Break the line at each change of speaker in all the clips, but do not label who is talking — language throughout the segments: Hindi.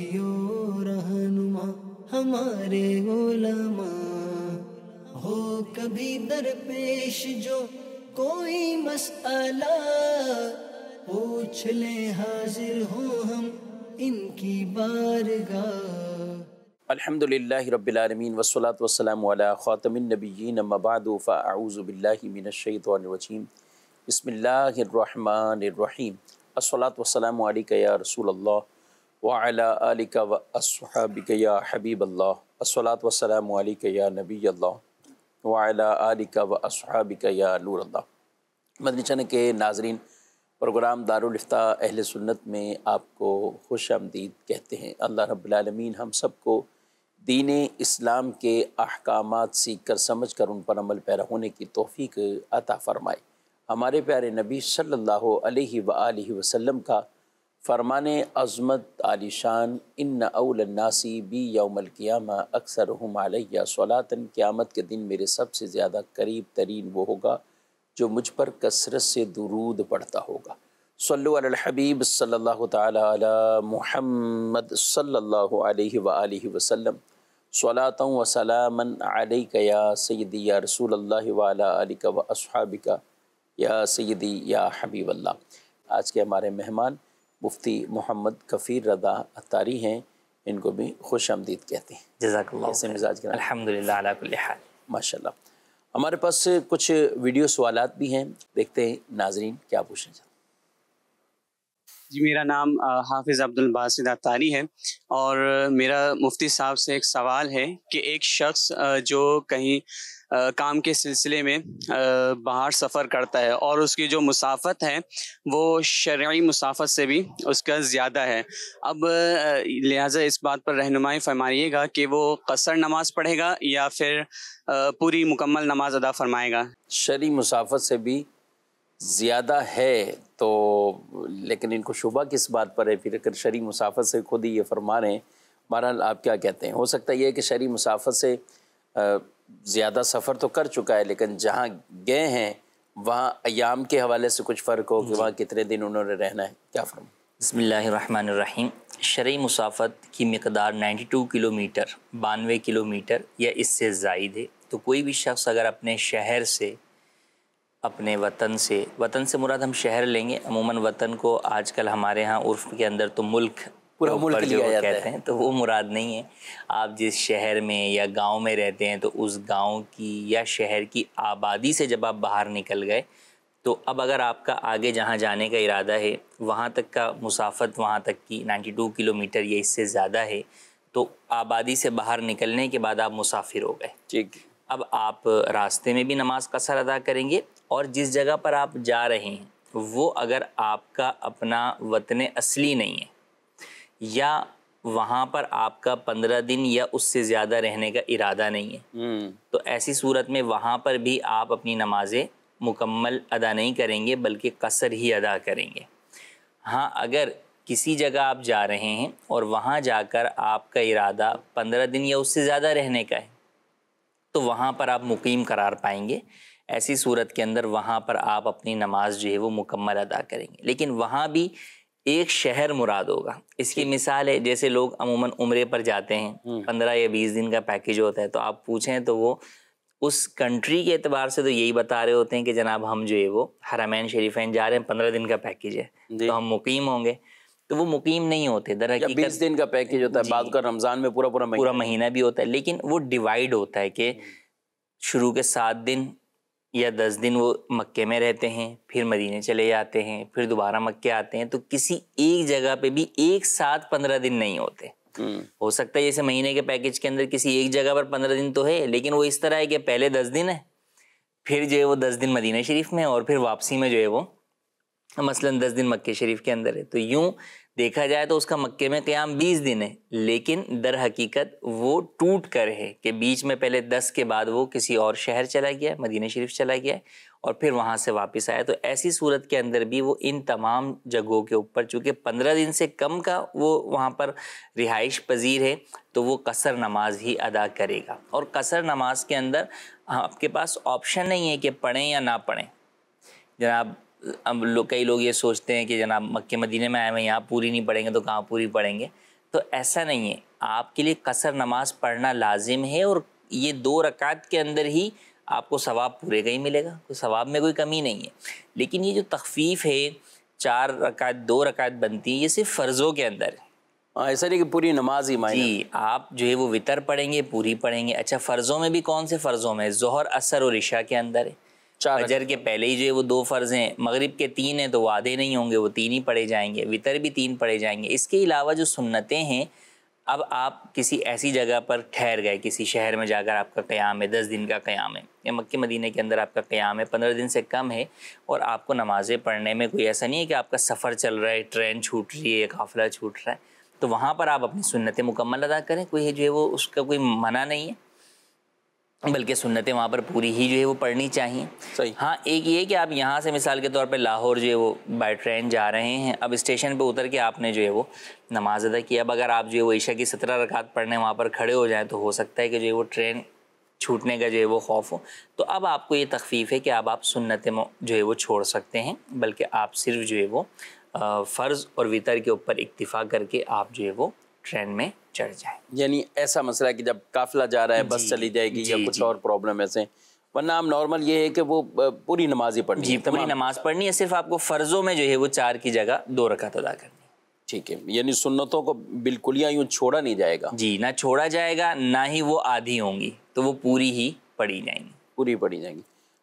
दियो रहनुमा हमारे गुलामा हो कभी दरपेश जो कोई मसाला पूछ ले हाजिर हो हम इनकी बारगाह
अल्हम्दुलिल्लाह रब्बिल आलमीन वस्सलातु वस्सलामु अला खातमिन नबिय्यिन अम्मा बअदु फअऊजु बिल्लाहि मिनश शैतानिर रजीम बिस्मिल्लाहिर रहमानिर रहीम अस्सलातु वस्सलामु अलैका या रसूलल्लाह वालिक वसहबिक या हबीब अल्लाह असलात वसलम या नबी अल्लाह वालिक वसहबिक या नूर अल्लाह मदनी चैनल के नाजरीन प्रोग्राम दारुलफ्ता अहल सुन्नत में आपको खुश आमदीद कहते हैं अल्लाह रब्लमीन हम सब को दीन इस्लाम के अहकाम सीख कर समझ कर उन पर अमल पैरा होने की तोफ़ी अता फ़रमाए हमारे प्यारे नबी सल्लल्लाहु अलैहि वसल्लम का फरमान अज़मत आलिशान इन अउलनासी बी यौमलकियामा अक्सर हम आलिया सलातन क़्यामत के दिन मेरे सबसे ज़्यादा करीब तरीन वो होगा जो मुझ पर कसरत से दुरूद पढ़ता होगा सल्लल्हबीब सल्ला तहमद सल्ला वसलम सलात वसलाम या सैदी या रसूल वालिक व असहाबिका या सैदी या हबीबल्ला आज के हमारे मेहमान मुफ्ती मोहम्मद कफ़ीर रदा अतारी हैं इनको भी खुश आमदीद कहते हैं जजाकल्लासे मिजाज अलहमदिल्ला माशा हमारे पास कुछ वीडियो सवाल भी हैं देखते हैं नाजरीन क्या पूछना चाहते जी मेरा नाम हाफिज़ अब्दुल बासिद
अतारी है और मेरा मुफ्ती साहब से एक सवाल है कि एक शख्स जो कहीं आ, काम के सिलसिले में आ, बाहर सफ़र करता है और उसकी जो मुसाफत है वो शर्य मुसाफत से भी उसका ज़्यादा है अब
लिहाजा इस बात पर रहनुमाई फरमाइएगा कि वो कसर नमाज पढ़ेगा या फिर पूरी मुकम्मल नमाज अदा फरमाएगा शरी मुसाफत से भी ज़्यादा है तो लेकिन इनको शुबा किस बात पर है फिर अगर शरी मुसाफत से खुद ही ये फरमा रहे हैं बहरहाल आप क्या कहते हैं हो सकता यह ये कि शर्य मुसाफत से ज़्यादा सफ़र तो कर चुका है लेकिन जहाँ गए हैं वहाँ अयाम के हवाले से कुछ फ़र्क हो कि वहाँ कितने दिन उन्होंने रहना है क्या फर्म
बसमीम शरी मुसाफत की मकदार 92 किलोमीटर बानवे किलोमीटर या इससे जायद है तो कोई भी शख्स अगर अपने शहर से अपने वतन से वतन से मुराद हम शहर लेंगे अमूमन वतन को आजकल हमारे यहाँ उर्फ के अंदर तो मुल्क पूरा तो मुल्क लिया जाता कहते है। हैं तो वो मुराद नहीं है आप जिस शहर में या गांव में रहते हैं तो उस गांव की या शहर की आबादी से जब आप बाहर निकल गए तो अब अगर आपका आगे जहाँ जाने का इरादा है वहाँ तक का मुसाफत वहाँ तक की 92 किलोमीटर या इससे ज़्यादा है तो आबादी से बाहर निकलने के बाद आप मुसाफिर हो गए ठीक अब आप रास्ते में भी नमाज कसर अदा करेंगे और जिस जगह पर आप जा रहे हैं वो अगर आपका अपना वतन असली नहीं है या वहाँ पर आपका पंद्रह दिन या उससे ज़्यादा रहने का इरादा नहीं है हम्म। तो ऐसी सूरत में वहाँ पर भी आप अपनी नमाजें मुकम्मल अदा नहीं करेंगे बल्कि कसर ही अदा करेंगे हाँ अगर किसी जगह आप जा रहे हैं और वहाँ जाकर आपका इरादा पंद्रह दिन या उससे ज़्यादा रहने का है तो वहाँ पर आप मुकीम करार पाएंगे ऐसी सूरत के अंदर वहाँ पर आप अपनी नमाज जो है वो मुकम्मल अदा करेंगे लेकिन वहाँ भी एक शहर मुराद होगा इसकी मिसाल है जैसे लोग अमूमन उम्रे पर जाते हैं हम्म। पंद्रह या बीस दिन का पैकेज होता है तो आप पूछें तो वो उस कंट्री के एतबार से तो यही बता रहे होते हैं कि जनाब हम जो है वो हरामैन शरीफैन जा रहे हैं पंद्रह दिन का पैकेज है तो हम मुकीम होंगे तो वो मुकीम नहीं होते दर बीस दिन का पैकेज होता है बाद का रमज़ान में पूरा पूरा पूरा महीना भी होता है लेकिन वो डिवाइड होता है कि हम्म। शुरू के सात दिन या दस दिन वो मक्के में रहते हैं फिर मदीने चले जाते हैं फिर दोबारा मक्के आते हैं तो किसी एक जगह पे भी एक साथ पंद्रह दिन नहीं होते हम्म। हो सकता है जैसे महीने के पैकेज के अंदर किसी एक जगह पर पंद्रह दिन तो है लेकिन वो इस तरह है कि पहले दस दिन है फिर जो है वो दस दिन मदीना शरीफ में और फिर वापसी में जो है वो मसलन दस दिन मक्के शरीफ के अंदर है तो यूँ देखा जाए तो उसका मक्के में क़्याम 20 दिन है लेकिन दर हकीकत वो टूट कर है कि बीच में पहले 10 के बाद वो किसी और शहर चला गया मदीना शरीफ चला गया और फिर वहाँ से वापस आया तो ऐसी सूरत के अंदर भी वो इन तमाम जगहों के ऊपर चूँकि पंद्रह दिन से कम का वो वहाँ पर रिहाइश पजीर है तो वो कसर नमाज ही अदा करेगा और कसर नमाज के अंदर आपके पास ऑप्शन नहीं है कि पढ़ें या ना पढ़ें जनाब अब लो, कई लोग ये सोचते हैं कि जनाब मक्के मदीने में आए हैं यहाँ पूरी नहीं पढ़ेंगे तो कहाँ पूरी पढ़ेंगे तो ऐसा नहीं है आपके लिए कसर नमाज पढ़ना लाजिम है और ये दो रकात के अंदर ही आपको सवाब पूरे का ही मिलेगा तो सवाब में कोई कमी नहीं है लेकिन ये जो तखफीफ़ है चार रकात दो रकात बनती है ये सिर्फ फ़र्ज़ों के अंदर है हाँ, ऐसा नहीं कि पूरी नमाज ही मायने जी आप जो है वो वितर पढ़ेंगे पूरी पढ़ेंगे अच्छा फ़र्ज़ों में भी कौन से फ़र्ज़ों में ज़हर असर और रिशा के अंदर है चार अजर के पहले ही जो है वो दो फ़र्ज़ हैं मगरिब के तीन हैं तो वादे नहीं होंगे वो तीन ही पढ़े जाएंगे वितर भी तीन पढ़े जाएंगे इसके अलावा जो सुन्नतें हैं अब आप किसी ऐसी जगह पर ठहर गए किसी शहर में जाकर आपका क़्याम है दस दिन का क़्याम है या मक्के मदीने के अंदर आपका क़्याम है पंद्रह दिन से कम है और आपको नमाज़ें पढ़ने में कोई ऐसा नहीं है कि आपका सफ़र चल रहा है ट्रेन छूट रही है काफ़िला छूट रहा है तो वहाँ पर आप अपनी सुन्नतें मुकम्मल अदा करें कोई जो है वो उसका कोई मना नहीं है हम्म। बल्कि सुन्नतें वहाँ पर पूरी ही जो है वो पढ़नी चाहिए सही हाँ एक ये कि आप यहाँ से मिसाल के तौर पे लाहौर जो है वो बाय ट्रेन जा रहे हैं अब स्टेशन पे उतर के आपने जो है वो नमाज़ अदा की अब अगर आप जो है वो ईशा की सत्रह रकात पढ़ने वहाँ पर खड़े हो जाएँ तो हो सकता है कि जो है वो ट्रेन छूटने का जो है वो खौफ हो तो अब आपको ये तकफीफ़ है कि अब आप सुन्नतें जो है वो छोड़ सकते हैं बल्कि आप सिर्फ जो है वो फ़र्ज़ और वितर के ऊपर इक्तफ़ा करके आप जो है वो ट्रेन में चढ़ जाए
यानी ऐसा मसला है कि जब काफिला जा रहा है बस चली जाएगी या कुछ और प्रॉब्लम ऐसे वरना नॉर्मल ये है कि वो पूरी नमाज ही पढ़नी जी पूरी नमाज पढ़नी है सिर्फ आपको फ़र्ज़ों में जो है वो चार की जगह दो रखा अदा करनी ठीक है यानी सुन्नतों को
बिल्कुल या यूँ छोड़ा नहीं जाएगा जी ना छोड़ा जाएगा ना ही वो आधी होंगी तो वो पूरी ही पढ़ी जाएंगी पूरी पढ़ी जाएंगी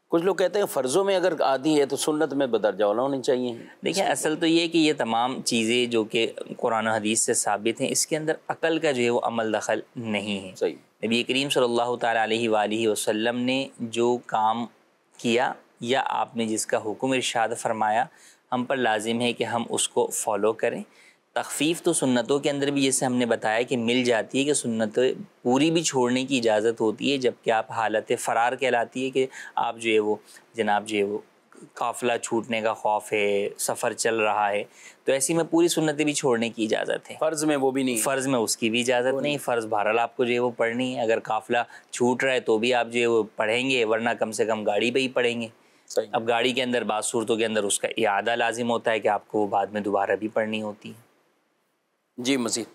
कुछ लोग कहते हैं फ़र्ज़ों में अगर आदि है तो सुन्नत में बदरजा वाला होनी चाहिए देखिए असल
तो ये कि ये तमाम चीज़ें जो कि कुरान हदीस से साबित हैं इसके अंदर अकल का जो है वो अमल दखल नहीं है सही नबी करीम सल्लल्लाहु अलैहि वसल्लम ने जो काम किया या आपने जिसका हुक्म इरशाद फरमाया हम पर लाजिम है कि हम उसको फॉलो करें तखफीफ़ तो सुन्नतों के अंदर भी जैसे हमने बताया कि मिल जाती है कि सुन्नत पूरी भी छोड़ने की इजाज़त होती है जबकि आप हालत फ़रार कहलाती है कि आप जो है वो जनाब जो है वो काफ़िला छूटने का खौफ है सफ़र चल रहा है तो ऐसी में पूरी सुन्नतें भी छोड़ने की इजाज़त है फ़र्ज़ में वो भी नहीं फ़र्ज़ में उसकी भी इजाज़त नहीं, नहीं। फ़र्ज़ बहरहाल आपको जो है वो पढ़नी है अगर काफ़िला छूट रहा है तो भी आप जो है वो पढ़ेंगे वरना कम से कम गाड़ी पर ही पढ़ेंगे अब गाड़ी के अंदर बाद सूरतों के अंदर उसका इरादा लाजिम होता है कि आपको वो बाद में दोबारा भी पढ़नी होती है जी मजीद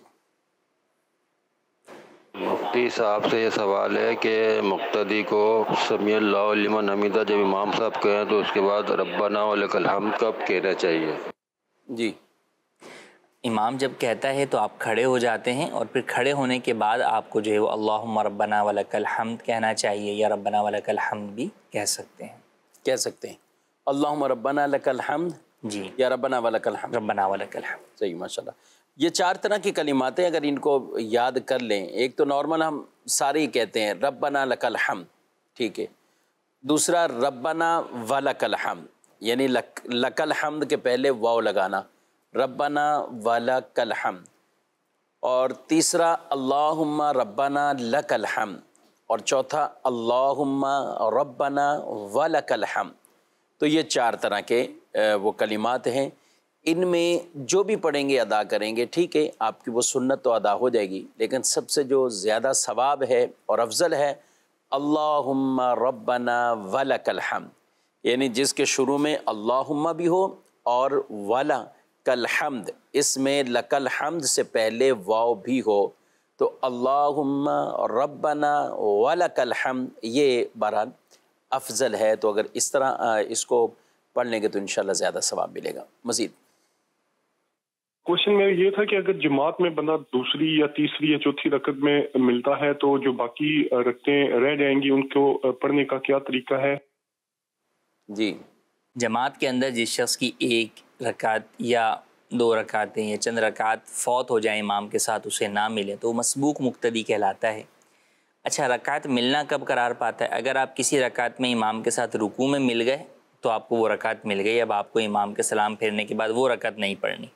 मुफ्ती साहब से ये सवाल है कि मुख्तदी को समीमन हमीदा जब इमाम साहब कहें तो उसके बाद रब्बाना वलकल हम कब कहना चाहिए जी
इमाम जब कहता है तो आप खड़े हो जाते हैं और फिर खड़े होने के बाद आपको जो है वो अल्लाह रब्बना वलकल हमद कहना चाहिए
या रब्बना वलकल हमद भी कह सकते हैं कह सकते हैं अल्लाह रब्बना लकल हमद जी या रब्बना वलकल हमद रब्बना वलकल हमद सही माशा ये चार तरह की कलिमातें अगर इनको याद कर लें एक तो नॉर्मल हम सारे ही कहते हैं रब्बना लकल हम ठीक है दूसरा रब्बना व लकल हम यानी लक, लकल हमद के पहले वाव लगाना रब्बना व लकल हम और तीसरा अल्लाहुम्मा रब्बना लकल हम और चौथा अल्लाहुम्मा रब्बना व लकल हम तो ये चार तरह के वो कलिमात हैं इनमें जो भी पढ़ेंगे अदा करेंगे ठीक है आपकी वो सुन्नत तो अदा हो जाएगी लेकिन सबसे जो ज़्यादा सवाब है और अफजल है अल्लाहुम्मा रब्बना वलकल हम यानी जिसके शुरू में अल्लाहुम्मा भी हो और वला कल हमद इसमें लकल हमद से पहले वाव भी हो तो अल्लाहुम्मा रब्बना वलकल हम ये बहरहाल अफजल है तो अगर इस तरह इसको पढ़ लेंगे तो इन ज़्यादा सवाब मिलेगा मज़ीद
क्वेश्चन में ये था कि अगर जमात में बंदा दूसरी या तीसरी या चौथी रकत में मिलता है तो जो बाकी रकतें रह जाएंगी उनको पढ़ने का क्या तरीका है जी जमात के अंदर जिस शख्स की एक रकात या दो रकातें या चंद रकात फौत हो जाए इमाम के साथ उसे ना मिले तो मसबूक मुक्तदी कहलाता है अच्छा रकात मिलना कब करार पाता है अगर आप किसी रकात में इमाम के साथ रुकू में मिल गए तो आपको वो रकात मिल गई अब आपको इमाम के सलाम फेरने के बाद वो रकात नहीं पढ़नी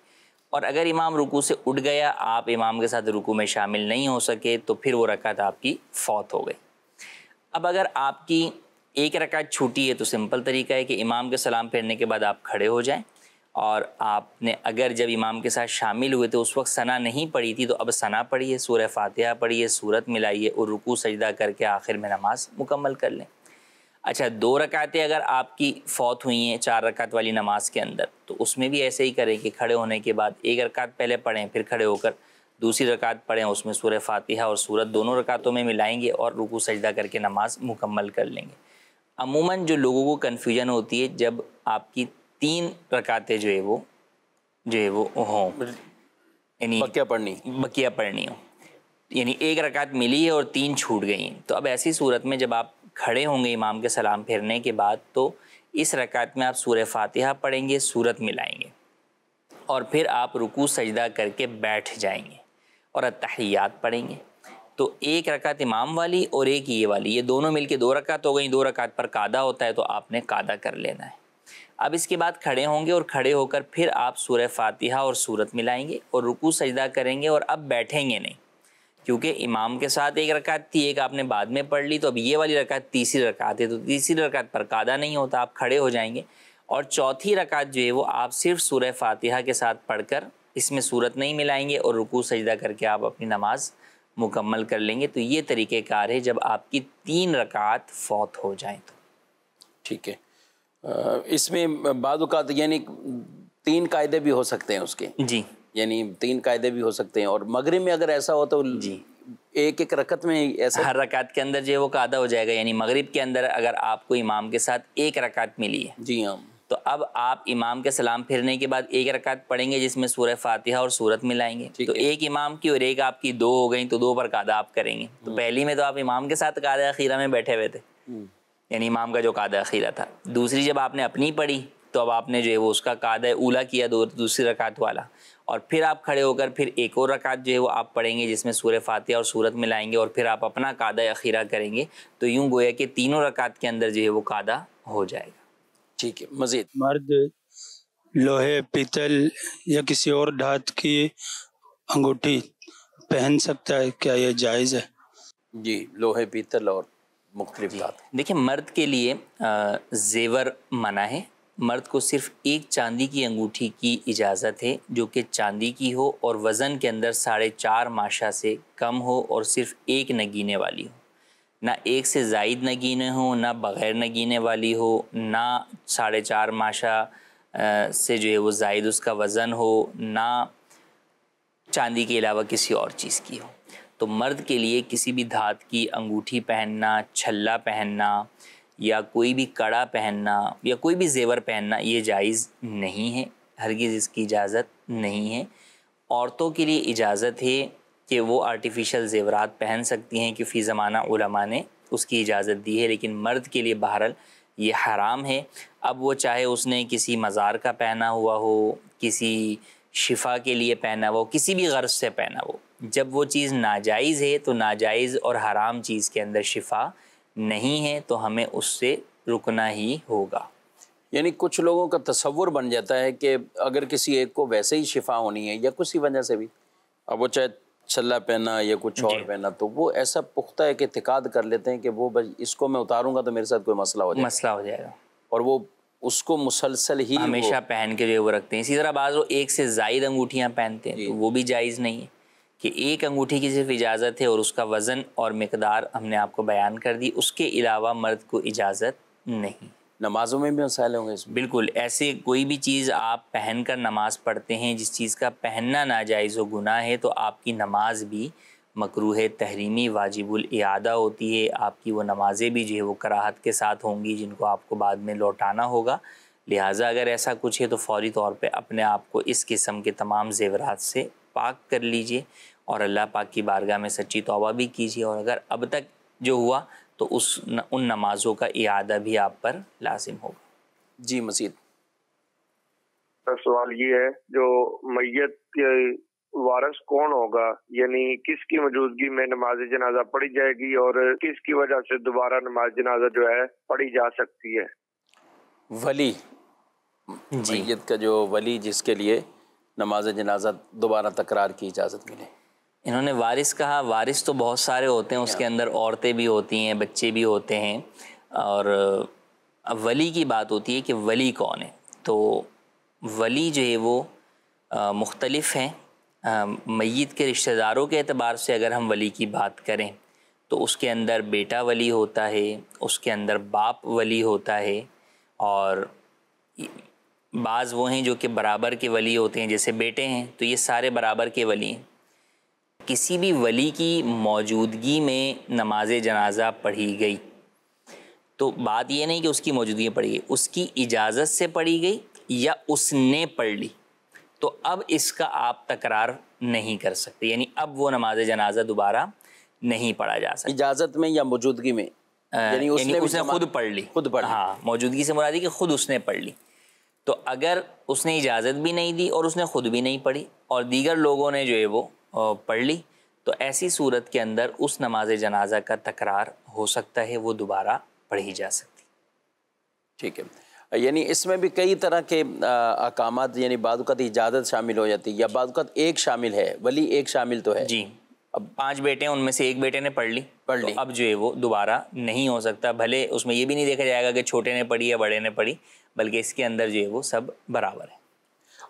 और अगर इमाम रुकू से उठ गया आप इमाम के साथ रुकू में शामिल नहीं हो सके तो फिर वो रकात आपकी फौत हो गई अब अगर आपकी एक रकात छूटी है तो सिंपल तरीका है कि इमाम के सलाम फेरने के बाद आप खड़े हो जाएं और आपने अगर जब इमाम के साथ शामिल हुए थे तो उस वक्त सना नहीं पड़ी थी तो अब सना पढ़िए सूर्य फातिहा पढ़िए सूरत मिलाइए और रुकू सजदा करके आखिर में नमाज मुकम्मल कर लें अच्छा दो रकातें अगर आपकी फौत हुई हैं चार रकात वाली नमाज के अंदर तो उसमें भी ऐसे ही करें कि खड़े होने के बाद एक रकात पहले पढ़ें फिर खड़े होकर दूसरी रकात पढ़ें उसमें सूर फातिहा और सूरत दोनों रकातों में मिलाएंगे और रुकू सजदा करके नमाज मुकम्मल कर लेंगे अमूमन जो लोगों को कन्फ्यूजन होती है जब आपकी तीन रकातें जो है वो जो है वो हों यानी बकिया पढ़नी बकिया पढ़नी हो यानी एक रकात मिली है और तीन छूट गई तो अब ऐसी सूरत में जब आप खड़े होंगे इमाम के सलाम फिरने के बाद तो इस रकात में आप सूर फातिहा पढ़ेंगे सूरत मिलाएंगे और फिर आप रुकू सजदा करके बैठ जाएंगे और अतहियात पढ़ेंगे तो एक रकात इमाम वाली और एक ये वाली ये दोनों मिलके दो रकात हो गई दो रकात पर कादा होता है तो आपने कादा कर लेना है अब इसके बाद खड़े होंगे और खड़े होकर फिर आप सूर फातिहा और सूरत मिलाएंगे और रुकू सजदा करेंगे और अब बैठेंगे नहीं क्योंकि इमाम के साथ एक रकात थी एक आपने बाद में पढ़ ली तो अब ये वाली रकात तीसरी रकात है तो तीसरी रकात पर कादा नहीं होता आप खड़े हो जाएंगे और चौथी रकात जो है वो आप सिर्फ सूर्य फातिहा के साथ पढ़कर इसमें सूरत नहीं मिलाएंगे और रुकू सजदा करके आप अपनी नमाज मुकम्मल कर लेंगे तो ये तरीक़ेकार है जब आपकी तीन रकात
फौत हो जाए तो ठीक है इसमें बाद यानी तीन कायदे भी हो सकते हैं उसके जी यानी तीन कायदे भी हो सकते हैं और मगरब में अगर ऐसा हो तो जी एक एक रकत में ऐसा हर रकात के अंदर जो है वो कादा हो जाएगा यानी
मगरब के अंदर अगर आपको इमाम के साथ एक रकात मिली है जी हाँ तो अब आप इमाम के सलाम फिरने के बाद एक रकात पढ़ेंगे जिसमें सूर फातिहा और सूरत मिलाएंगे तो एक इमाम की और एक आपकी दो हो गई तो दो पर कादा आप करेंगे तो हम्म। पहली में तो आप इमाम के साथ कादा अखीरा में बैठे हुए थे हम्म। यानी इमाम का जो कादा अखीरा था दूसरी जब आपने अपनी पढ़ी तो अब आपने जो है वो उसका कादा ऊला किया दो दूसरी रकात वाला और फिर आप खड़े होकर फिर एक और रकात जो है वो आप पढ़ेंगे जिसमें सूर्य फातिहा और सूरत मिलाएंगे और फिर आप अपना कादा अखीरा करेंगे तो यूँ गोया कि तीनों रकात के अंदर जो है वो कादा हो जाएगा
ठीक है मज़ीद मर्द लोहे पीतल या किसी और धात की अंगूठी पहन सकता है क्या यह जायज़ है जी लोहे पीतल और मुख्तलिफ
देखिए मर्द के लिए जेवर मना है मर्द को सिर्फ एक चांदी की अंगूठी की इजाज़त है जो कि चांदी की हो और वज़न के अंदर साढ़े चार माशा से कम हो और सिर्फ एक नगीने वाली हो ना एक से जायद नगीने हो ना बग़ैर नगीने वाली हो ना साढ़े चार माशा से जो है वो जायद उसका वज़न हो ना चांदी के अलावा किसी और चीज़ की हो तो मर्द के लिए किसी भी धात की अंगूठी पहनना छल्ला पहनना या कोई भी कड़ा पहनना या कोई भी जेवर पहनना ये जायज़ नहीं है हरगिज़ इसकी इजाज़त नहीं है औरतों के लिए इजाज़त है कि वो आर्टिफिशियल जेवरात पहन सकती हैं क्योंकि ज़माना उलमा ने उसकी इजाज़त दी है लेकिन मर्द के लिए बहरल ये हराम है अब वो चाहे उसने किसी मज़ार का पहना हुआ हो किसी शिफा के लिए पहना हो किसी भी गर्ज से पहना हो जब वो चीज़ नाजायज़ है तो नाजायज़ और हराम चीज़ के अंदर शिफा नहीं
है तो हमें उससे रुकना ही होगा यानी कुछ लोगों का तस्वुर बन जाता है कि अगर किसी एक को वैसे ही शिफा होनी है या किसी वजह से भी अब वो चाहे छल्ला पहना या कुछ और पहना तो वो ऐसा पुख्ता एक इतिकाद कर लेते हैं कि वो बस इसको मैं उतारूंगा तो मेरे साथ कोई मसला हो जाएगा मसला हो जाएगा और वो उसको मुसलसल ही हमेशा
पहन के लिए वो रखते हैं इसी तरह बाज वो एक से जायद अंगूठियाँ पहनते हैं तो वो भी जायज़ नहीं है कि एक अंगूठी की सिर्फ इजाज़त है और उसका वज़न और मकदार हमने आपको बयान कर दी उसके अलावा मर्द को इजाज़त नहीं नमाज़ों में भी मसाइल होंगे बिल्कुल ऐसे कोई भी चीज़ आप पहन कर नमाज़ पढ़ते हैं जिस चीज़ का पहनना नाजायज़ व गुना है तो आपकी नमाज भी मकरूह तहरीमी वाजिबुल इयादा होती है आपकी वो नमाज़ें भी जो है वो कराहत के साथ होंगी जिनको आपको बाद में लौटाना होगा लिहाजा अगर ऐसा कुछ है तो फौरी तौर पे अपने आप को इस किस्म के तमाम जेवरात से पाक कर लीजिए और अल्लाह पाक की बारगाह में सच्ची तोबा भी कीजिए और अगर अब तक जो हुआ तो उस न, उन नमाजों का इरादा भी आप पर लाजिम होगा जी मजीद
सवाल ये है जो मैयत के वारस कौन होगा यानी किसकी मौजूदगी में नमाज जनाजा पढ़ी जाएगी और किसकी वजह से दोबारा नमाज जनाजा जो है पढ़ी जा सकती है वली जी मैयत का जो वली जिसके लिए नमाज जनाजा दोबारा तकरार की इजाज़त मिले
इन्होंने वारिस कहा वारिस तो बहुत सारे होते हैं उसके अंदर औरतें भी होती हैं बच्चे भी होते हैं और अब वली की बात होती है कि वली कौन है तो वली जो है वो मुख्तलफ़ हैं मैत के रिश्तेदारों के अतबार से अगर हम वली की बात करें तो उसके अंदर बेटा वली होता है उसके अंदर बाप वली होता है और बाज़ वो हैं जो कि बराबर के वली होते हैं जैसे बेटे हैं तो ये सारे बराबर के वली हैं किसी भी वली की मौजूदगी में नमाज जनाजा पढ़ी गई तो बात ये नहीं कि उसकी मौजूदगी पढ़ी गई उसकी इजाज़त से पढ़ी गई या उसने पढ़ ली तो अब इसका आप तकरार नहीं कर सकते यानी अब वो नमाज जनाजा दोबारा नहीं पढ़ा जा सकता इजाज़त में या मौजूदगी में यानी उसने, यानी उसने खुद पढ़ ली खुद पढ़ हाँ मौजूदगी से मुरादी कि खुद उसने पढ़ ली तो अगर उसने इजाज़त भी नहीं दी और उसने ख़ुद भी नहीं पढ़ी और दीगर लोगों ने जो है वो पढ़ ली तो ऐसी सूरत के अंदर उस नमाज जनाजा का तकरार हो सकता है वो दोबारा पढ़ी जा सकती
ठीक है यानी इसमें भी कई तरह के अकामत यानी बाद इजाज़त शामिल हो जाती है या बाद एक शामिल है वली एक शामिल तो है जी
अब पांच बेटे हैं उनमें से एक बेटे ने पढ़ ली पढ़ ली तो अब जो है वो दोबारा नहीं हो सकता भले उसमें ये भी नहीं देखा जाएगा कि छोटे ने पढ़ी या बड़े ने पढ़ी बल्कि इसके अंदर जो है वो सब
बराबर है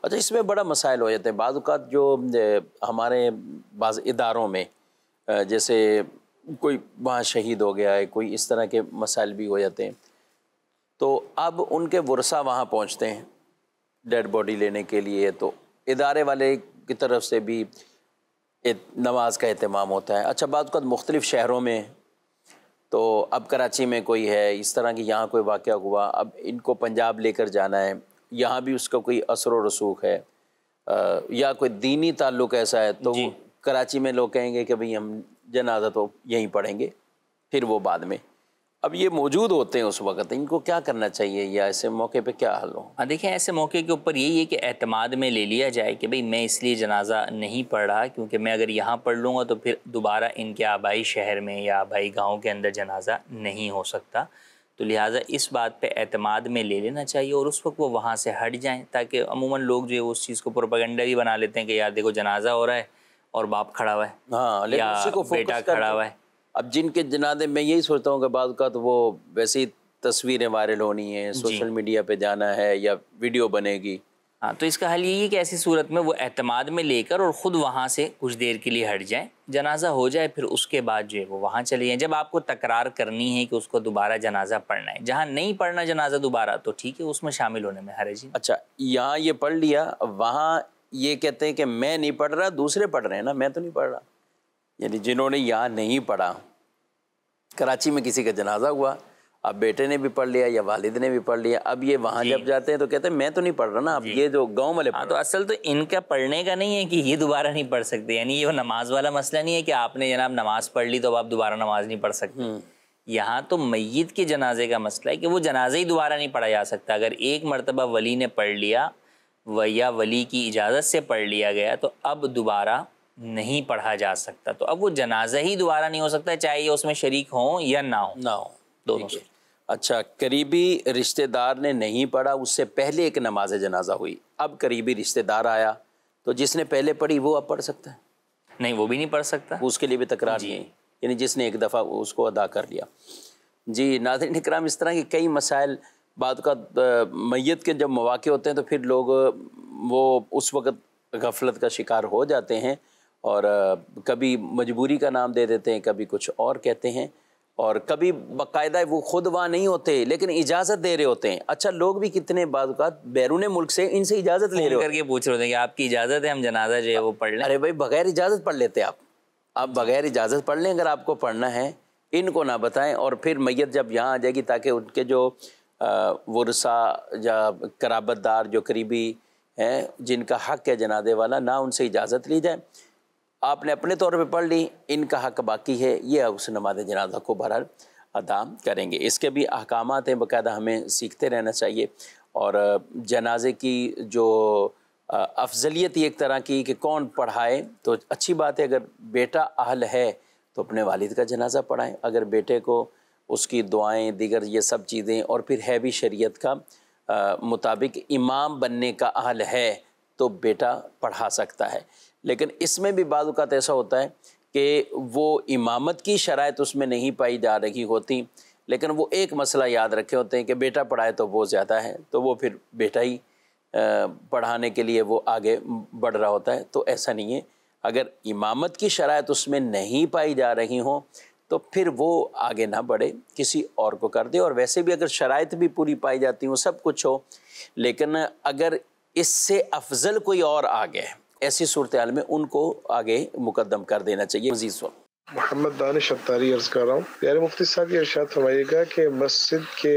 अच्छा इसमें बड़ा मसाइल हो जाते हैं बाद जो हमारे बाज़ इदारों में जैसे कोई वहाँ शहीद हो गया है कोई इस तरह के मसाइल भी हो जाते हैं तो अब उनके वर्षा वहाँ पहुँचते हैं डेड बॉडी लेने के लिए तो इदारे वाले की तरफ से भी नमाज का अहतमाम होता है अच्छा बात का मुख्तलिफ़ शहरों में तो अब कराची में कोई है इस तरह की यहाँ कोई वाक़ हुआ अब इनको पंजाब लेकर जाना है यहाँ भी उसका कोई असर व रसूख है आ, या कोई दीनी ताल्लुक ऐसा है तो कराची में लोग कहेंगे कि भाई हम जनाजा तो यहीं पढ़ेंगे फिर वो बाद में अब ये मौजूद होते हैं उस वक्त इनको क्या करना चाहिए या ऐसे मौके पे क्या हल हो हाँ देखिए ऐसे मौके के
ऊपर यही है कि एतमाद में ले लिया जाए कि भाई मैं इसलिए जनाजा नहीं पढ़ रहा क्योंकि मैं अगर यहाँ पढ़ लूँगा तो फिर दोबारा इनके आबाई शहर में या आबाई गाँव के अंदर जनाजा नहीं हो सकता तो लिहाजा इस बात पर अतमाद में ले लेना चाहिए और उस वक्त वो वहाँ से हट जाएँ ताकि अमूमन लोग जो है उस चीज़ को प्रोपागेंडा भी बना लेते हैं कि यार देखो जनाजा हो रहा है और बाप खड़ा
हुआ है हाँ, या बेटा खड़ा हुआ है अब जिनके जनादे मैं यही सोचता हूँ कि बाद का तो वो वैसे ही तस्वीरें वायरल होनी है सोशल मीडिया पे जाना है या वीडियो बनेगी हाँ तो इसका हल यही है कि ऐसी सूरत में वो अहतमाद में लेकर और ख़ुद वहाँ से कुछ देर के लिए
हट जाए जनाजा हो जाए फिर उसके बाद जो है वो वहाँ चले जाएँ जब आपको तकरार करनी है कि उसको
दोबारा जनाजा पढ़ना है जहाँ नहीं पढ़ना
जनाजा दोबारा तो ठीक है उसमें शामिल होने में हर जी अच्छा
यहाँ ये पढ़ लिया वहाँ ये कहते हैं कि मैं नहीं पढ़ रहा दूसरे पढ़ रहे हैं ना मैं तो नहीं पढ़ रहा यानी जिन्होंने यहाँ नहीं पढ़ा कराची में किसी का जनाजा हुआ अब बेटे ने भी पढ़ लिया या वालिद ने भी पढ़ लिया अब ये वहाँ जब जाते हैं तो कहते हैं मैं तो नहीं पढ़ रहा ना अब ये जो गांव वाले हाँ तो असल तो
इनका पढ़ने का नहीं है कि ये दोबारा नहीं पढ़ सकते यानी ये नमाज वाला मसला नहीं है कि आपने जनाब नमाज पढ़ ली तो अब आप दोबारा नमाज नहीं पढ़ सकते हम्म। यहाँ तो मैत के जनाजे का मसला है कि वो जनाजे ही दोबारा नहीं पढ़ा जा सकता अगर एक मरतबा वली ने पढ़ लिया व या वली की इजाज़त से पढ़ लिया गया तो अब दोबारा नहीं पढ़ा जा सकता तो अब वो जनाजा ही दोबारा नहीं हो सकता चाहे ये उसमें शरीक हो या ना हो ना हो दोनों
से अच्छा करीबी रिश्तेदार ने नहीं पढ़ा उससे पहले एक नमाज जनाजा हुई अब करीबी रिश्तेदार आया तो जिसने पहले पढ़ी वो अब पढ़ सकता है नहीं वो भी नहीं पढ़ सकता उसके लिए भी तकरार नहीं यानी जिसने एक दफ़ा उसको अदा कर लिया जी नादिन इकराम इस तरह के कई मसाइल बाद का मैत के जब मौाक़े होते हैं तो फिर लोग वो उस वक़्त गफलत का शिकार हो जाते हैं और कभी मजबूरी का नाम दे देते हैं कभी कुछ और कहते हैं और कभी बाकायदा वो खुद वहाँ नहीं होते लेकिन इजाज़त दे रहे होते हैं अच्छा लोग भी कितने बात बैरून मुल्क से इनसे इजाज़त ले रहे करके पूछ रहे होते हैं कि आपकी इजाज़त है हम जनाजा जो है वो पढ़ लें अरे भाई बगैर इजाज़त पढ़ लेते आप आप बगैर इजाज़त पढ़ लें अगर आपको पढ़ना है इनको ना बताएं और फिर मैयत जब यहाँ आ जाएगी ताकि उनके जो वर्षा या कराबतदार जो करीबी हैं जिनका हक है जनादे वाला ना उनसे इजाज़त ली जाए आपने अपने तौर पे पढ़ ली इनका हक बाकी है ये उस नमाज जनाजा को बहरहाल अदा करेंगे इसके भी अहकाम हैं बाकायदा हमें सीखते रहना चाहिए और जनाजे की जो अफजलियत ही एक तरह की कि कौन पढ़ाए तो अच्छी बात है अगर बेटा अहल है तो अपने वालिद का जनाजा पढ़ाएं अगर बेटे को उसकी दुआएं दिगर ये सब चीज़ें और फिर है भी शरीयत का मुताबिक इमाम बनने का अहल है तो बेटा पढ़ा सकता है लेकिन इसमें भी बाद ऐसा होता है कि वो इमामत की शरात उसमें नहीं पाई जा रही होती लेकिन वो एक मसला याद रखे होते हैं कि बेटा पढ़ाए तो वो ज़्यादा है तो वो फिर बेटा ही पढ़ाने के लिए वो आगे बढ़ रहा होता है तो ऐसा नहीं है अगर इमामत की शरात उसमें नहीं पाई जा रही हों तो फिर वो आगे ना बढ़े किसी और को कर दे और वैसे भी अगर शरात भी पूरी पाई जाती हो सब कुछ हो लेकिन अगर इससे अफजल कोई और आ गए ऐसी सूरत में उनको आगे मुकदम कर देना चाहिए मजीद वक्त मोहम्मद दानिश अतारी अर्ज़ कर रहा हूँ
यार मुफ्ती साहब ये अर्शात फरमाइएगा कि मस्जिद के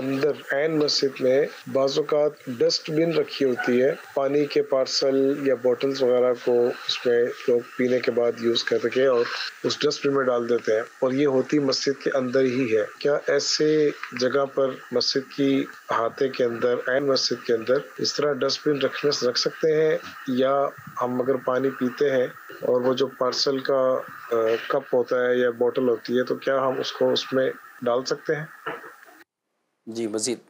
अंदर एन मस्जिद में बाज़ात डस्टबिन रखी होती है पानी के पार्सल या बॉटल्स वगैरह को उसमें लोग पीने के बाद यूज़ करके और उस डस्टबिन में डाल देते हैं और ये होती मस्जिद के अंदर ही है क्या ऐसे जगह पर मस्जिद की अहाते के अंदर एन मस्जिद के अंदर इस तरह डस्टबिन रखने रख सकते हैं या हम अगर पानी पीते हैं और वो जो पार्सल
का कप होता है या बोतल होती है तो क्या हम उसको उसमें डाल सकते हैं जी मजीद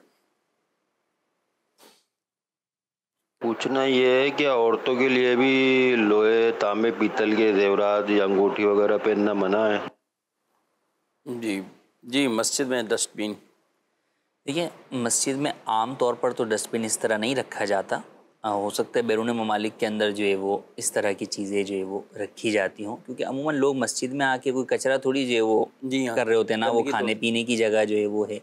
पूछना ये है कि औरतों के लिए भी लोहे तांबे पीतल के जेवरात या अंगूठी वगैरह पहनना मना है जी जी मस्जिद में डस्टबिन
देखिए मस्जिद में आम तौर पर तो डस्टबिन इस तरह नहीं रखा जाता हो सकता है बैरून ममालिक के अंदर जो है वो इस तरह की चीज़ें जो है वो रखी जाती हों क्योंकि अमूमन लोग मस्जिद में आके कोई कचरा थोड़ी जो है वो
जी हाँ, कर रहे होते हैं ना वो तो खाने
पीने की जगह जो है वो है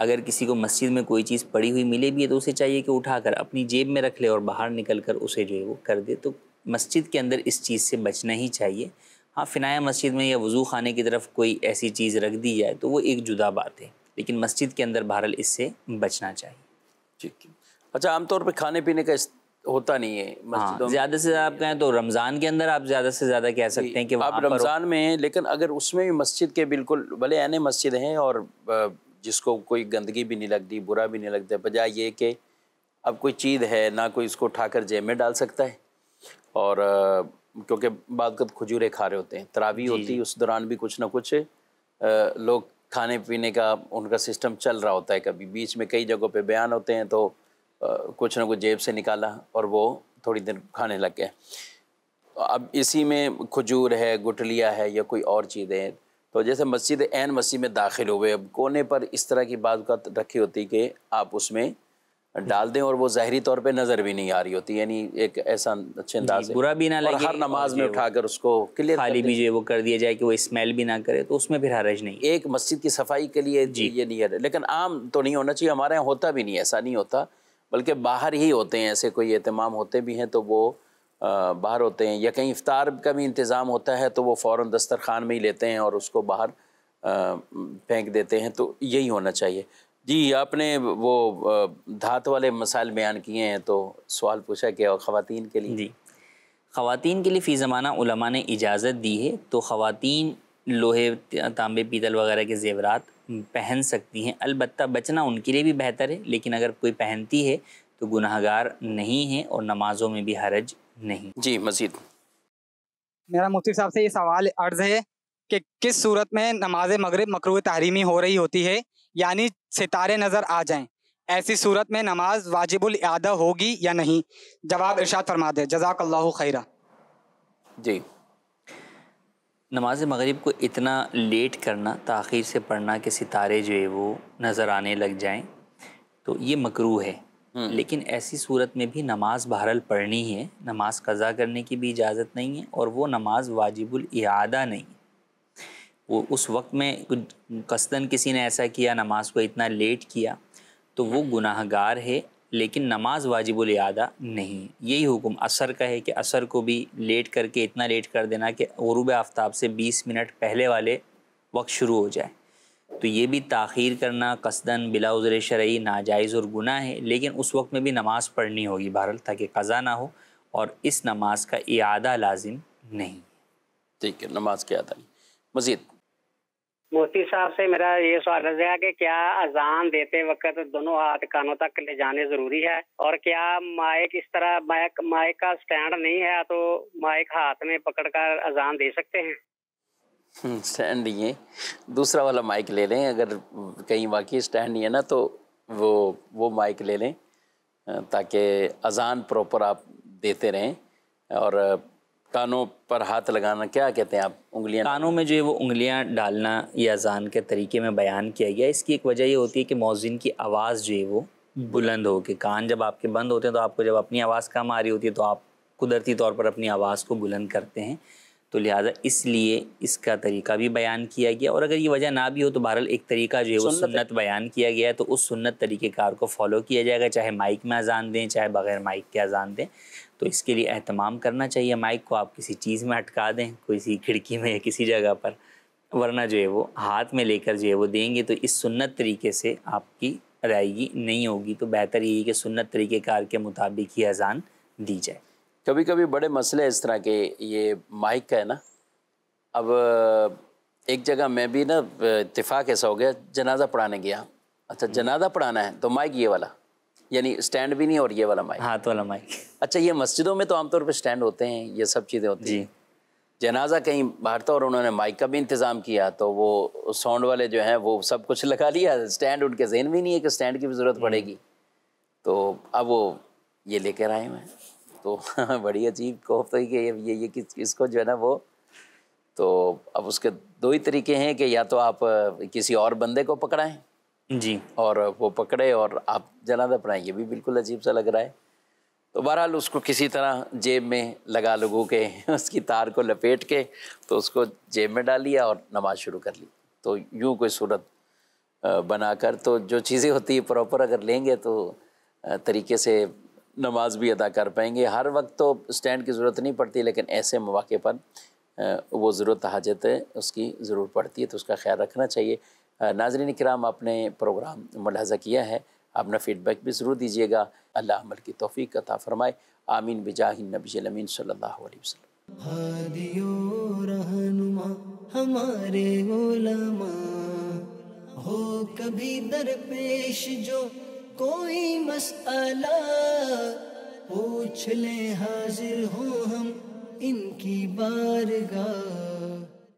अगर किसी को मस्जिद में कोई चीज़ पड़ी हुई मिले भी है तो उसे चाहिए कि उठाकर अपनी जेब में रख ले और बाहर निकल कर उसे जो है वो कर दे तो मस्जिद के अंदर इस चीज़ से बचना ही चाहिए हाँ फ़िनाया मस्जिद में या वज़ू खाने की तरफ कोई ऐसी चीज़ रख दी जाए तो वो एक जुदा बात है लेकिन मस्जिद के अंदर बहरल इससे बचना चाहिए ठीक है अच्छा आमतौर पर खाने पीने का होता नहीं है हाँ, ज्यादा से ज्यादा आप कहें तो रमजान के अंदर आप ज्यादा से ज्यादा कह सकते हैं कि आप रमजान
में हैं लेकिन अगर उसमें भी मस्जिद के बिल्कुल भले ऐने मस्जिद हैं और जिसको कोई गंदगी भी नहीं लगती बुरा भी नहीं लगता बजाय ये कि अब कोई चीज़ है ना कोई इसको उठाकर जेब में डाल सकता है और क्योंकि बाद खजूरें खा रहे होते हैं तरावी होती है उस दौरान भी कुछ ना कुछ लोग खाने पीने का उनका सिस्टम चल रहा होता है कभी बीच में कई जगहों पर बयान होते हैं तो कुछ ना कुछ जेब से निकाला और वो थोड़ी देर खाने लग गए अब इसी में खजूर है गुटलिया है या कोई और चीज़ें तो जैसे मस्जिद एन मस्जिद में दाखिल हुए अब कोने पर इस तरह की बात का रखी होती कि आप उसमें डाल दें और वो जहरी तौर पे नज़र भी नहीं आ रही होती यानी एक ऐसा अच्छे अंदाज बुरा भी ना लगे हर नमाज में उठाकर उसको क्लियर खाली भी जो वो कर दिया जाए कि वो स्मेल भी ना करे तो उसमें फिर हरज नहीं एक मस्जिद की सफाई के लिए जी ये नहीं है लेकिन आम तो नहीं होना चाहिए हमारे यहाँ होता भी नहीं ऐसा नहीं होता बल्कि बाहर ही होते हैं ऐसे कोई अहतमाम होते भी हैं तो वो बाहर होते हैं या कहीं इफ़ार का भी इंतज़ाम होता है तो वो फ़ौर दस्तरखान में ही लेते हैं और उसको बाहर फेंक देते हैं तो यही होना चाहिए जी आपने वो धात वाले मसाइल बयान किए हैं तो सवाल पूछा क्या ख़वान के लिए जी ख़वान के लिए फ़ी ज़माना ने
इजाज़त दी है तो ख़वान लोहे तांबे पीतल वगैरह के जेवरात पहन सकती हैं अलबत् बचना उनके लिए भी बेहतर है लेकिन अगर कोई पहनती है तो गुनाहगार नहीं है और नमाजों में भी हरज नहीं जी मजीद मेरा मुफ्ती साहब से ये सवाल अर्ज है कि किस सूरत में नमाज मगरब मकर तहरीमी हो रही होती है यानी सितारे नज़र आ जाएं ऐसी सूरत में नमाज वाजिबुल अदा होगी या नहीं जवाब इरशाद फरमा दे जजाक खैरा जी नमाज मगरिब को इतना लेट करना तखिर से पढ़ना कि सितारे जो है वो नज़र आने लग जाएं तो ये मकरू है हम्म। लेकिन ऐसी सूरत में भी नमाज बहरल पढ़नी है नमाज कज़ा करने की भी इजाज़त नहीं है और वो नमाज वाजिबुल इआदा नहीं वो उस वक्त में कसदन किसी ने ऐसा किया नमाज को इतना लेट किया तो वो गुनाहगार है लेकिन नमाज वाजिबुल अदा नहीं यही हुक्म असर का है कि असर को भी लेट करके इतना लेट कर देना कि गरूब आफ्ताब से बीस मिनट पहले वाले वक्त शुरू हो जाए तो ये भी ताखीर करना कसदन बिलाउज़र शरा नाजायज़ और गुना है लेकिन उस वक्त में भी नमाज़ पढ़नी होगी बहरल ताकि कज़ा ना हो और इस नमाज का अदा लाजिम नहीं
ठीक है नमाज के अदा नहीं मज़ीद
मुफ्ती साहब से मेरा ये सवाल है कि क्या अजान देते वक्त दोनों हाथ कानों तक ले जाने जरूरी है और क्या माइक इस तरह माइक माइक का स्टैंड नहीं है तो माइक हाथ में पकड़कर अजान दे सकते हैं
हम्म, स्टैंड नहीं है दूसरा वाला माइक ले लें अगर कहीं बाकी स्टैंड नहीं है ना तो वो वो माइक ले लें ताकि अजान प्रॉपर आप देते रहें और कानों पर हाथ लगाना क्या कहते हैं आप उंगलियां
कानों में जो है वो उंगलियां डालना ये अजान के तरीके में बयान किया गया इसकी एक वजह ये होती है कि मौजिन की आवाज़ जो है वो हम्म। बुलंद हो के कान जब आपके बंद होते हैं तो आपको जब अपनी आवाज़ कम आ रही होती है तो आप कुदरती तौर पर अपनी आवाज़ को बुलंद करते हैं तो लिहाजा इसलिए इसका तरीका भी बयान किया गया और अगर ये वजह ना भी हो तो बहरहाल एक तरीका जो है वो सुन्नत बयान किया गया है तो उस सुन्नत तरीक़ेकार को फॉलो किया जाएगा चाहे माइक में अजान दें चाहे बग़ैर माइक के अजान दें तो इसके लिए अहतमाम करना चाहिए माइक को आप किसी चीज़ में अटका दें किसी खिड़की में या किसी जगह पर वरना जो है वो हाथ में लेकर जो है वो देंगे तो इस सुन्नत तरीके से आपकी अदायगी नहीं होगी तो बेहतर यही कि सुन्नत तरीक़ेकार के मुताबिक ही अजान दी जाए
कभी कभी बड़े मसले इस तरह के ये माइक का है ना अब एक जगह मैं भी ना इतफाक़ ऐसा हो गया जनाजा पढ़ाने गया अच्छा जनाजा पढ़ाना है तो माइक ये वाला यानी स्टैंड भी नहीं और ये वाला माइक हाथ तो वाला माइक अच्छा ये मस्जिदों में तो आमतौर पर स्टैंड होते हैं ये सब चीज़ें होती हैं जनाजा कहीं बाहर था और उन्होंने माइक का भी इंतज़ाम किया तो वो साउंड वाले जो हैं वो सब कुछ लगा लिया स्टैंड उनके जहन भी नहीं है कि स्टैंड की भी ज़रूरत हम्म। पड़ेगी तो अब वो ये लेकर आए हैं तो बड़ी अजीब कोफ तो ये ये ये किस किसको जो है ना वो तो अब उसके दो ही तरीके हैं कि या तो आप किसी और बंदे को पकड़ाएं जी और वो पकड़े और आप जनाद अपनाएं ये भी बिल्कुल अजीब सा लग रहा है तो बहरहाल उसको किसी तरह जेब में लगा लगू के उसकी तार को लपेट के तो उसको जेब में डाल लिया और नमाज शुरू कर ली तो यूँ कोई सूरत बनाकर तो जो चीज़ें होती है प्रॉपर अगर लेंगे तो तरीके से नमाज भी अदा कर पाएंगे हर वक्त तो स्टैंड की ज़रूरत नहीं पड़ती लेकिन ऐसे मौके पर वो ज़रूरत हाजत उसकी ज़रूरत पड़ती है तो उसका ख्याल रखना चाहिए नाजरीन कराम आपने प्रोग्राम मुलाजा किया है अपना फ़ीडबैक भी ज़रूर दीजिएगा अल्लाह अमल की तोफ़ी अता फ़रमाए आमीन बजाहिन नबी अमीन सल्ला
रहनुमा हमारे गुलामा हो कभी दरपेश जो कोई मसाला पूछ ले हाजिर हो हम इनकी बारगाह